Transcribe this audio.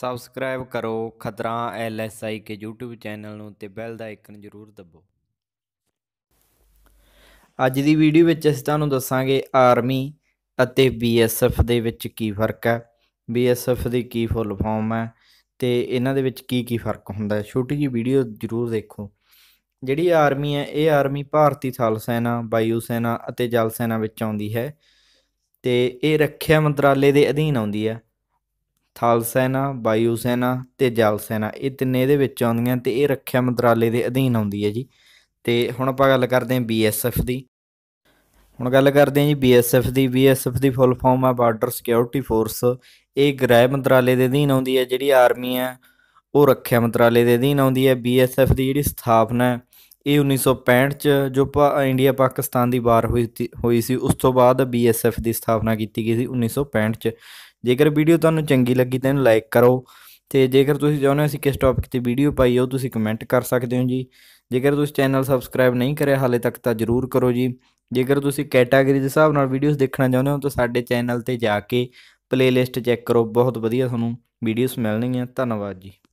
subscribe ਕਰੋ ਖਤਰਾ ਐਲਐਸਆਈ ਕੇ YouTube channel ਨੂੰ ਤੇ ਬੈਲ ਦਾ ਆਈਕਨ ਜ਼ਰੂਰ ਦਬੋ ਅੱਜ ਦੀ ਵੀਡੀਓ ਵਿੱਚ ਅਸੀਂ ਤੁਹਾਨੂੰ ਦੱਸਾਂਗੇ ਆਰਮੀ ਅਤੇ ਬੀਐਸਐਫ ਦੇ ਵਿੱਚ ਕੀ ਫਰਕ ਹੈ ਬੀਐਸਐਫ ਦੀ ਕੀ ਫੁੱਲ ਫਾਰਮ ਹੈ ਤੇ ਇਹਨਾਂ ਦੇ ਵਿੱਚ ਕੀ ਕੀ ਫਰਕ ਹੁੰਦਾ ਹੈ ਛੋਟੀ ਜੀ ਵੀਡੀਓ ਜ਼ਰੂਰ ਦੇਖੋ ਜਿਹੜੀ ਆਰਮੀ ਹੈ ਇਹ ਆਰਮੀ ਭਾਰਤੀ ਥਲ ਸੈਨਾ ਵਾਯੂ ਸੈਨਾ ਅਤੇ ਜਲ ਸੈਨਾ ਵਿੱਚ ਆਉਂਦੀ ਹੈ ਤੇ ਇਹ ਰੱਖਿਆ ਮੰਤਰਾਲੇ ਦੇ ਅਧੀਨ ਆਉਂਦੀ ਹੈ ਥਲ ਸੈਨਾ ਵਾਯੂ ਸੈਨਾ ਤੇ ਜਲ ਸੈਨਾ ਇਹ ਤਿੰਨੇ ਇਹਦੇ ਵਿੱਚ ਆਉਂਦੀਆਂ ਤੇ ਇਹ ਰੱਖਿਆ ਮੰਤਰਾਲੇ ਦੇ ਅਧੀਨ ਆਉਂਦੀ ਹੈ ਜੀ ਤੇ ਹੁਣ ਆਪਾਂ ਗੱਲ ਕਰਦੇ ਹਾਂ ਬੀਐਸਐਫ ਦੀ ਹੁਣ ਗੱਲ ਕਰਦੇ ਹਾਂ ਜੀ ਬੀਐਸਐਫ ਦੀ ਬੀਐਸਐਫ ਦੀ ਫੁੱਲ ਫਾਰਮ ਹੈ ਬਾਰਡਰ ਸਿਕਿਉਰਿਟੀ ਫੋਰਸ ਇਹ ਗ੍ਰਹਿ ਮੰਤਰਾਲੇ ਦੇ ਅਧੀਨ ਆਉਂਦੀ ਹੈ ਜਿਹੜੀ ਆਰਮੀ ਹੈ ਉਹ ਰੱਖਿਆ ਮੰਤਰਾਲੇ ਦੇ ਅਧੀਨ ਆਉਂਦੀ ਹੈ ਬੀਐਸਐਫ ਦੀ ਜਿਹੜੀ ਸਥਾਪਨਾ ਇਹ 1965 ਚ ਜੋ ਇੰਡੀਆ ਪਾਕਿਸਤਾਨ ਦੀ ਵਾਰ ਹੋਈ ਹੋਈ ਸੀ ਉਸ ਤੋਂ ਬਾਅਦ ਬੀਐਸਐਫ ਦੀ ਸਥਾਪਨਾ ਕੀਤੀ ਗਈ ਸੀ 1965 ਚ ਜੇਕਰ ਵੀਡੀਓ ਤੁਹਾਨੂੰ ਚੰਗੀ ਲੱਗੀ ਤਾਂ ਇਹਨੂੰ ਲਾਈਕ ਕਰੋ ਤੇ ਜੇਕਰ ਤੁਸੀਂ ਚਾਹੁੰਦੇ ਹੋ ਅਸੀਂ ਕਿਸ ਟੌਪਿਕ ਤੇ ਵੀਡੀਓ ਪਾਈ ਉਹ ਤੁਸੀਂ ਕਮੈਂਟ ਕਰ ਸਕਦੇ ਹੋ ਜੀ ਜੇਕਰ ਤੁਸੀਂ ਚੈਨਲ ਸਬਸਕ੍ਰਾਈਬ ਨਹੀਂ ਕਰਿਆ ਹਾਲੇ ਤੱਕ ਤਾਂ ਜਰੂਰ ਕਰੋ ਜੀ ਜੇਕਰ ਤੁਸੀਂ ਕੈਟਾਗਰੀ ਦੇ ਹਿਸਾਬ ਨਾਲ ਵੀਡੀਓਜ਼ ਦੇਖਣਾ ਚਾਹੁੰਦੇ ਹੋ ਤਾਂ ਸਾਡੇ ਚੈਨਲ ਤੇ ਜਾ ਕੇ ਪਲੇਲਿਸਟ ਚੈੱਕ ਕਰੋ ਬਹੁਤ ਵਧੀਆ ਤੁਹਾਨੂੰ ਵੀਡੀਓਜ਼ ਮਿਲਣਗੀਆਂ ਧੰਨਵਾਦ ਜੀ